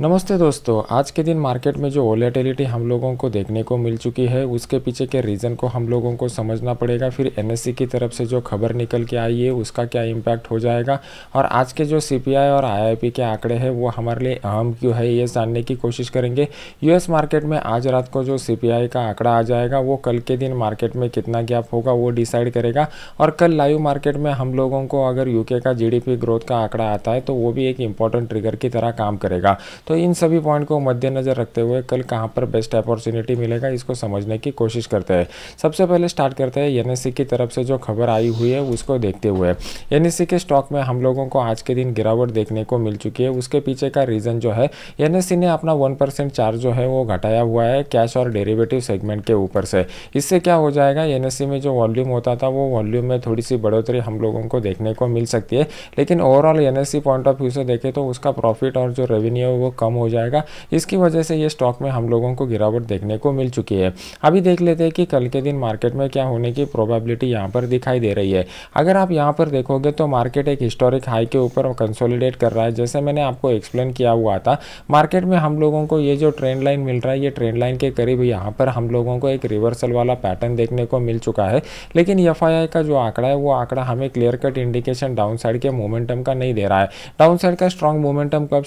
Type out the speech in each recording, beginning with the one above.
नमस्ते दोस्तों आज के दिन मार्केट में जो वॉलेटिलिटी हम लोगों को देखने को मिल चुकी है उसके पीछे के रीज़न को हम लोगों को समझना पड़ेगा फिर एनएससी की तरफ से जो खबर निकल के आई है उसका क्या इम्पैक्ट हो जाएगा और आज के जो सीपीआई और आईआईपी के आंकड़े हैं वो हमारे लिए अहम क्यों है ये जानने की कोशिश करेंगे यूएस मार्केट में आज रात को जो सी का आंकड़ा आ जाएगा वो कल के दिन मार्केट में कितना गैप होगा वो डिसाइड करेगा और कल लाइव मार्केट में हम लोगों को अगर यू का जी ग्रोथ का आंकड़ा आता है तो वो भी एक इम्पॉर्टेंट ट्रिगर की तरह काम करेगा तो इन सभी पॉइंट को मद्देनज़र रखते हुए कल कहाँ पर बेस्ट अपॉर्चुनिटी मिलेगा इसको समझने की कोशिश करते हैं सबसे पहले स्टार्ट करते हैं एन की तरफ से जो खबर आई हुई है उसको देखते हुए एन के स्टॉक में हम लोगों को आज के दिन गिरावट देखने को मिल चुकी है उसके पीछे का रीज़न जो है एन ने अपना वन परसेंट चार्ज जो है वो घटाया हुआ है कैश और डेरिवेटिव सेगमेंट के ऊपर से इससे क्या हो जाएगा एन में जो वॉल्यूम होता था वो वॉल्यूम में थोड़ी सी बढ़ोतरी हम लोगों को देखने को मिल सकती है लेकिन overall an point of view से देखें तो उसका प्रॉफिट और जो रेवेन्यू है वो कम हो जाएगा इसकी वजह से ये स्टॉक में हम लोगों को गिरावट देखने को मिल चुकी है अभी देख लेते हैं कि कल के दिन मार्केट में क्या होने की प्रोबेबिलिटी यहाँ पर दिखाई दे रही है अगर आप यहाँ पर देखोगे तो मार्केट एक हिस्टोरिक हाई के ऊपर कंसोलिडेट कर रहा है जैसे मैंने आपको एक्सप्लेन किया हुआ था मार्केट में हम लोगों को ये जो ट्रेंड लाइन मिल रहा है ये ट्रेंड लाइन के करीब यहाँ पर हम लोगों को एक रिवर्सल वाला पैटर्न देखने को मिल चुका है लेकिन एफ का जो आंकड़ा है वो आंकड़ा हमें clear cut indication down side के मोमेंटम का नहीं दे रहा है डाउन साइड का स्ट्रॉन्ग मोमेंटम कब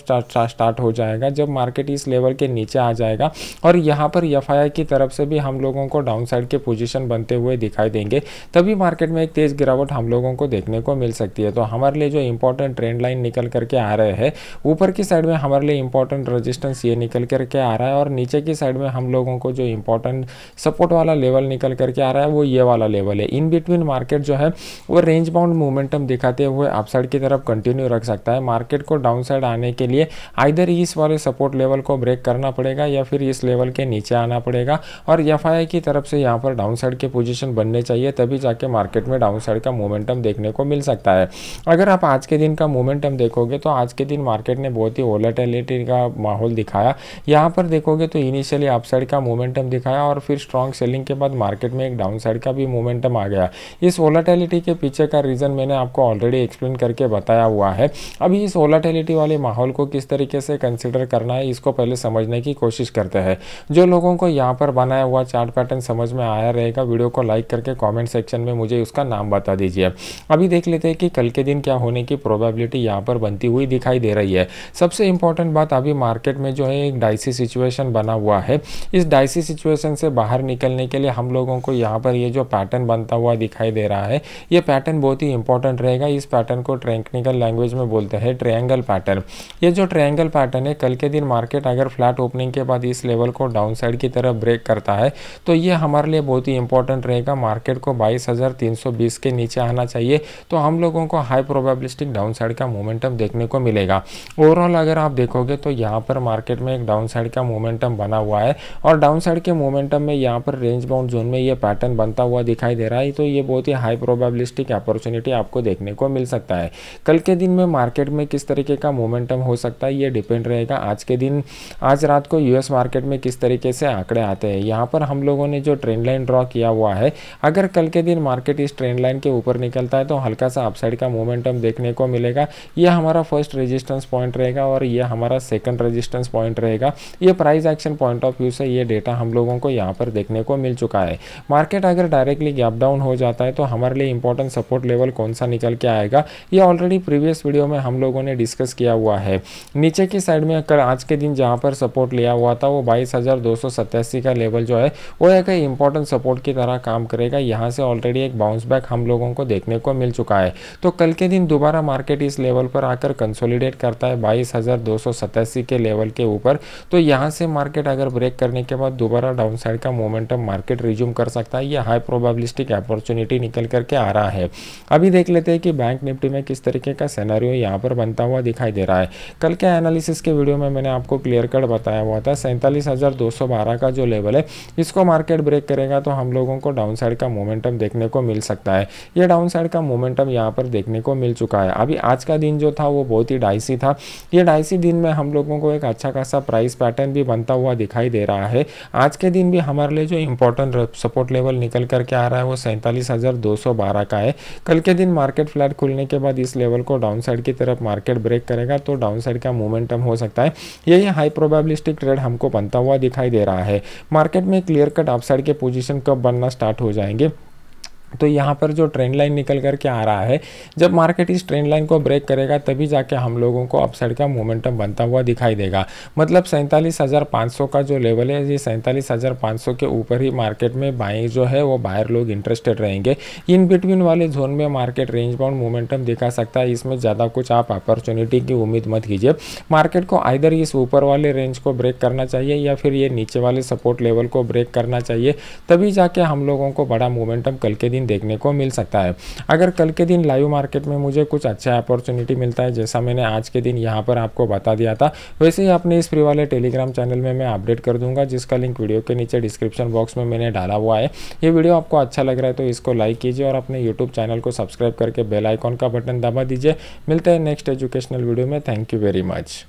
स्टार्ट हो जाएगा जब मार्केट इस लेवल के नीचे आ जाएगा और यहाँ पर एफ की तरफ से भी हम लोगों को डाउन साइड के पोजिशन बनते हुए दिखाई देंगे तभी मार्केट में एक तेज़ गिरावट हम लोगों को देखने को मिल सकती है तो हमारे लिए जो इंपॉर्टेंट ट्रेंड लाइन निकल करके आ रहे हैं ऊपर की साइड में हमारे लिए इंपॉर्टेंट रजिस्टेंस ये निकल करके आ रहा है और नीचे की साइड में हम लोगों को जो इंपॉर्टेंट सपोर्ट वाला लेवल निकल करके आ रहा है वो ये वाला लेवल है इन बिटवीन मार्केट जो है वो रेंज बाउंड मूवमेंटम दिखाते हुए अपसाइड की तरफ कंटिन्यू रख सकता है मार्केट को डाउन साइड आने के लिए आइधर ही इस वाले सपोर्ट लेवल को ब्रेक करना पड़ेगा या फिर इस लेवल के नीचे आना पड़ेगा और एफ की तरफ से यहाँ पर डाउन साइड के पोजिशन बनने चाहिए तभी जाके मार्केट में डाउन साइड का मोमेंटम देखने को मिल सकता है अगर आप आज के दिन का मोमेंटम देखोगे तो आज के दिन मार्केट ने बहुत ही वोलेटिलिटी का माहौल दिखाया यहाँ पर देखोगे तो इनिशियली अपसाइड का मोमेंटम दिखाया और फिर स्ट्रॉन्ग सेलिंग के बाद मार्केट में एक डाउन साइड का भी मोमेंटम आ गया इस वोलाटिलिटी के पीछे का रीज़न मैंने आपको ऑलरेडी एक्सप्लेन करके बताया हुआ है अभी इस वोलाटिलिटी वाले माहौल को किस तरीके से कं कंसिडर करना है इसको पहले समझने की कोशिश करते हैं जो लोगों को यहाँ पर बनाया हुआ चार्ट पैटर्न समझ में आया रहेगा वीडियो को लाइक करके कॉमेंट सेक्शन में मुझे उसका नाम बता दीजिए अभी देख लेते हैं कि कल के दिन क्या होने की प्रोबेबिलिटी यहाँ पर बनती हुई दिखाई दे रही है सबसे इंपॉर्टेंट बात अभी मार्केट में जो है एक डाइसी सिचुएशन बना हुआ है इस डाइसी सिचुएशन से बाहर निकलने के लिए हम लोगों को यहाँ पर ये जो पैटर्न बनता हुआ दिखाई दे रहा है ये पैटर्न बहुत ही इंपॉर्टेंट रहेगा इस पैटर्न को ट्रेंकनिकल लैंग्वेज में बोलते हैं ट्रायंगल पैटर्न ये जो ट्रायंगल पैटर्न है कल के दिन मार्केट अगर फ्लैट ओपनिंग के बाद इस लेवल को डाउन साइड की तरफ ब्रेक करता है तो ये हमारे लिए बहुत ही इंपॉर्टेंट रहेगा मार्केट को बाईस के नीचे आना चाहिए तो हम लोगों को हाई प्रोबेबलिस्टिक डाउन साइड का मोमेंटम देखने को मिलेगा ओवरऑल अगर आप देखोगे तो यहाँ पर मार्केट में एक डाउन साइड का मोमेंटम बना हुआ है और डाउन साइड के मोमेंटम में यहाँ पर रेंज बाउंड जोन में ये पैटर्न बनता हुआ दिखाई दे रहा है तो ये बहुत ही हाई प्रोबेबलिस्टिक अपॉर्चुनिटी आपको देखने को मिल सकता है कल के दिन में मार्केट में किस तरीके का मोमेंटम हो सकता है ये डिपेंड रहे रहेगा आज के दिन आज रात को यूएस मार्केट में किस तरीके से आंकड़े आते हैं यहाँ पर हम लोगों ने जो ट्रेंड लाइन ड्रॉ किया हुआ है अगर कल के दिन मार्केट इस ट्रेंड लाइन के ऊपर निकलता है तो हल्का सा अपसाइड का मोमेंटम देखने को मिलेगा यह हमारा फर्स्ट रजिस्टेंस पॉइंट रहेगा और यह हमारा सेकंड रजिस्टेंस पॉइंट रहेगा यह price action point of view से यह डेटा हम लोगों को यहाँ पर देखने को मिल चुका है मार्केट अगर डायरेक्टली गैप डाउन हो जाता है तो हमारे लिए इंपॉर्टेंट सपोर्ट लेवल कौन सा निकल के आएगा यह ऑलरेडी प्रीवियस वीडियो में हम लोगों ने डिस्कस किया हुआ है नीचे की साइड में कर आज के दिन जहां पर सपोर्ट लिया हुआ था वो बाईस का लेवल जो है वो एक इंपॉर्टेंट सपोर्ट की तरह काम करेगा यहाँ से ऑलरेडी एक बाउंस बैक हम लोगों को देखने को मिल चुका है तो कल के दिन दोबारा मार्केट इस लेवल पर आकर कंसोलिडेट करता है बाईस के लेवल के ऊपर तो यहाँ से मार्केट अगर ब्रेक करने के बाद दोबारा डाउनसाइड का मोमेंटम मार्केट रिज्यूम कर सकता है यह हाई प्रोबेबिलिस्टिक अपॉर्चुनिटी निकल करके आ रहा है अभी देख लेते हैं कि बैंक निफ्टी में किस तरीके का सेनारियो यहाँ पर बनता हुआ दिखाई दे रहा है कल के एनालिसिस के वीडियो में मैंने आपको क्लियर कट बताया हुआ था सैंतालीस का जो लेवल है इसको मार्केट ब्रेक करेगा तो हम लोगों को डाउन साइड का मोमेंटम देखने को मिल सकता है ये डाउन साइड का मोमेंटम यहाँ पर देखने को मिल चुका है अभी आज का दिन जो था वो बहुत ही डाइसी था ये डाइसी दिन में हम लोगों को एक अच्छा खासा प्राइस पैटर्न भी बनता हुआ दिखाई दे रहा है आज के दिन भी हमारे लिए जो इंपॉर्टेंट सपोर्ट लेवल निकल करके आ रहा है वो सैंतालीस का है कल के दिन मार्केट फ्लैट खुलने के बाद इस लेवल को डाउन साइड की तरफ मार्केट ब्रेक करेगा तो डाउन साइड का मोमेंटम हो सकता है यही हाई प्रोबेबिलिस्टिक ट्रेड हमको बनता हुआ दिखाई दे रहा है मार्केट में क्लियर कट अपसाइड के पोजिशन कब बनना स्टार्ट हो जाएंगे तो यहाँ पर जो ट्रेंड लाइन निकल कर के आ रहा है जब मार्केट इस ट्रेंड लाइन को ब्रेक करेगा तभी जाके हम लोगों को अपसाइड का मोमेंटम बनता हुआ दिखाई देगा मतलब सैंतालीस हज़ार पाँच सौ का जो लेवल है ये सैंतालीस हजार पाँच सौ के ऊपर ही मार्केट में बाइंग जो है वो बाहर लोग इंटरेस्टेड रहेंगे इन बिटवीन वाले जोन में मार्केट रेंज बाउंड मोमेंटम दिखा सकता है इसमें ज़्यादा कुछ आप अपॉर्चुनिटी की उम्मीद मत कीजिए मार्केट को आइधर इस ऊपर वाले रेंज को ब्रेक करना चाहिए या फिर ये नीचे वाले सपोर्ट लेवल को ब्रेक करना चाहिए तभी जाके हम लोगों को बड़ा मोमेंटम कल के दिन देखने को मिल सकता है अगर कल के दिन लाइव मार्केट में मुझे कुछ अच्छा अपॉर्चुनिटी मिलता है जैसा मैंने आज के दिन यहाँ पर आपको बता दिया था वैसे ही अपने इस फ्री वाले टेलीग्राम चैनल में मैं अपडेट कर दूंगा जिसका लिंक वीडियो के नीचे डिस्क्रिप्शन बॉक्स में मैंने डाला हुआ है ये वीडियो आपको अच्छा लग रहा है तो इसको लाइक कीजिए और अपने यूट्यूब चैनल को सब्सक्राइब करके बेल आइकॉन का बटन दबा दीजिए मिलते हैं नेक्स्ट एजुकेशनल वीडियो में थैंक यू वेरी मच